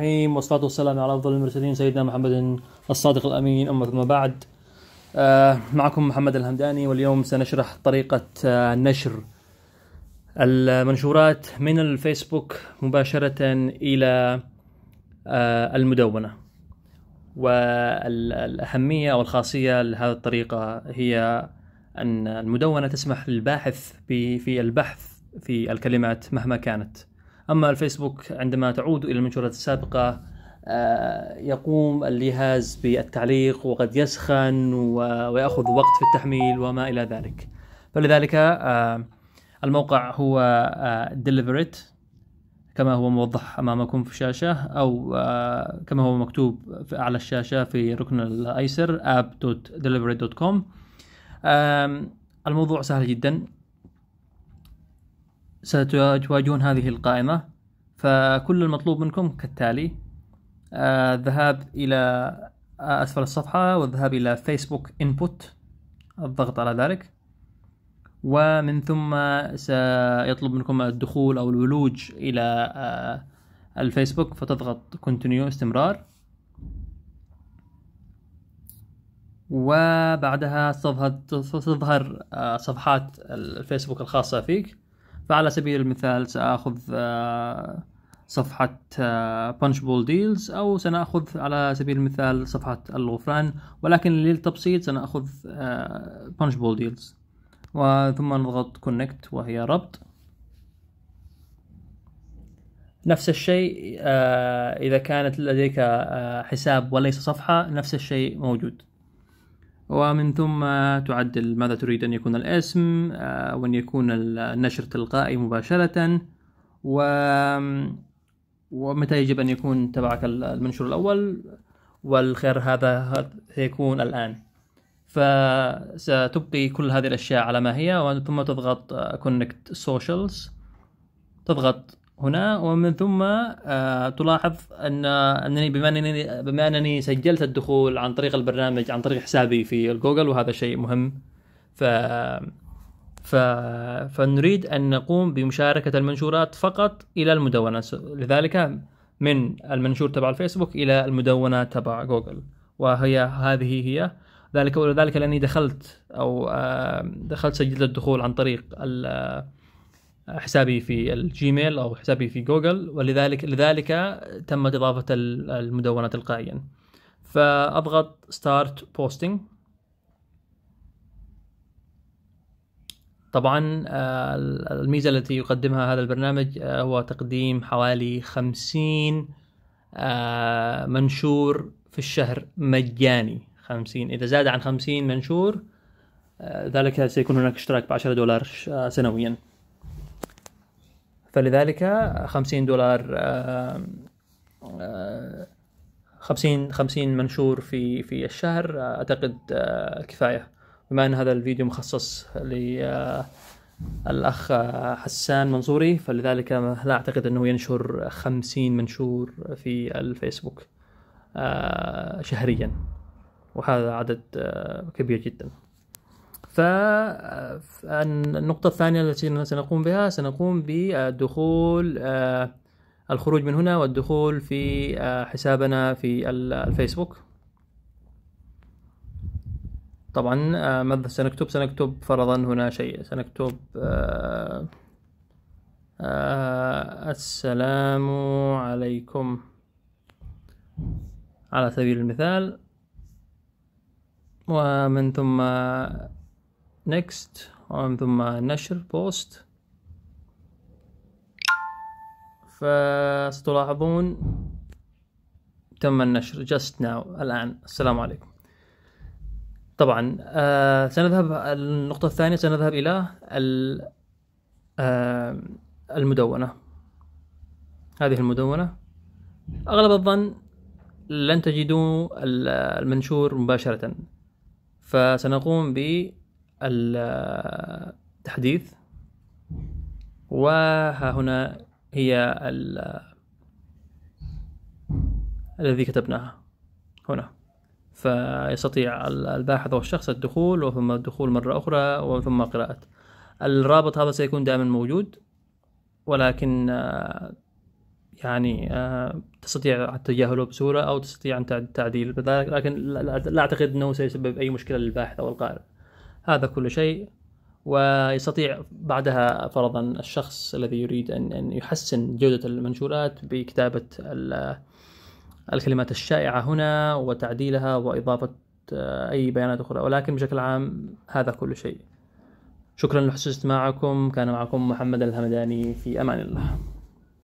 الرحيم والصلاة والسلام على أفضل المرسلين سيدنا محمد الصادق الأمين أما ثم بعد آه، معكم محمد الهمداني واليوم سنشرح طريقة آه، نشر المنشورات من الفيسبوك مباشرة إلى آه، المدونة والأهمية أو الخاصية لهذه الطريقة هي أن المدونة تسمح للباحث في البحث في الكلمات مهما كانت أما الفيسبوك عندما تعود إلى المنشورات السابقة آه، يقوم الجهاز بالتعليق وقد يسخن ويأخذ وقت في التحميل وما إلى ذلك فلذلك آه، الموقع هو دليفريت آه، كما هو موضح أمامكم في الشاشة أو كما هو مكتوب على الشاشة في ركن الأيسر app.deliberate.com الموضوع سهل جدا ستواجهون هذه القائمة فكل المطلوب منكم كالتالي آه، الذهاب إلى أسفل الصفحة والذهاب إلى فيسبوك إنبوت الضغط على ذلك ومن ثم سيطلب منكم الدخول أو الولوج إلى آه، الفيسبوك فتضغط كونتينيو استمرار وبعدها ستظهر آه، صفحات الفيسبوك الخاصة فيك فعلى سبيل المثال ساخذ آه، صفحة بانش بول ديلز أو سنأخذ على سبيل المثال صفحة الغفران ولكن للتبسيط سنأخذ بانش بول ديلز وثم نضغط كونكت وهي ربط نفس الشيء آه، إذا كانت لديك آه، حساب وليس صفحة نفس الشيء موجود ومن ثم تعدل ماذا تريد أن يكون الاسم آه، وأن يكون النشر تلقائي مباشرة و ومتى يجب أن يكون تبعك المنشور الأول والخيار هذا سيكون الآن فستبقي كل هذه الأشياء على ما هي ثم تضغط كونكت آه، سوشيالز تضغط هنا ومن ثم آه، تلاحظ ان انني بما انني بما انني سجلت الدخول عن طريق البرنامج عن طريق حسابي في جوجل وهذا شيء مهم ف ف... فنريد أن نقوم بمشاركة المنشورات فقط إلى المدونة لذلك من المنشور تبع الفيسبوك إلى المدونة تبع جوجل وهي هذه هي ذلك ولذلك لأني دخلت أو آه، دخلت سجلت الدخول عن طريق حسابي في الجيميل او حسابي في جوجل ولذلك لذلك تمت اضافه المدونه تلقائيا فاضغط ستارت بوستنج طبعا الميزه التي يقدمها هذا البرنامج آه، هو تقديم حوالي 50 آه، منشور في الشهر مجاني 50 اذا زاد عن 50 منشور آه، ذلك سيكون هناك اشتراك ب 10 دولار سنويا فلذلك 50 دولار آه, آه، خمسين 50 50 منشور في في الشهر آه، اعتقد آه، كفايه بما ان هذا الفيديو مخصص للاخ حسان منصوري فلذلك لا اعتقد انه ينشر 50 منشور في الفيسبوك شهريا وهذا عدد كبير جدا فالنقطة الثانية التي سنقوم بها سنقوم بدخول آه، الخروج من هنا والدخول في آه، حسابنا في الفيسبوك طبعا آه، ماذا سنكتب سنكتب فرضا هنا شيء سنكتب السلام عليكم على سبيل المثال ومن ثم next ثم نشر بوست فستلاحظون تم النشر جست ناو الآن السلام عليكم طبعا آه سنذهب النقطة الثانية سنذهب إلى آه المدونة هذه المدونة أغلب الظن لن تجدوا المنشور مباشرة فسنقوم ب التحديث وها هنا هي الذي كتبناها هنا فيستطيع الباحث أو الشخص الدخول وثم الدخول مرة أخرى ومن ثم قراءة الرابط هذا سيكون دائما موجود ولكن آه، يعني آه، تستطيع تجاهله بسهولة أو تستطيع أن تعديل لكن لا أعتقد أنه سيسبب أي مشكلة للباحث أو القارئ هذا كل شيء ويستطيع بعدها فرضا الشخص الذي يريد أن, أن يحسن جودة المنشورات بكتابة الكلمات الشائعة هنا وتعديلها وإضافة آه، أي بيانات أخرى ولكن بشكل عام هذا كل شيء شكرا لحسن استماعكم كان معكم محمد الهمداني في أمان الله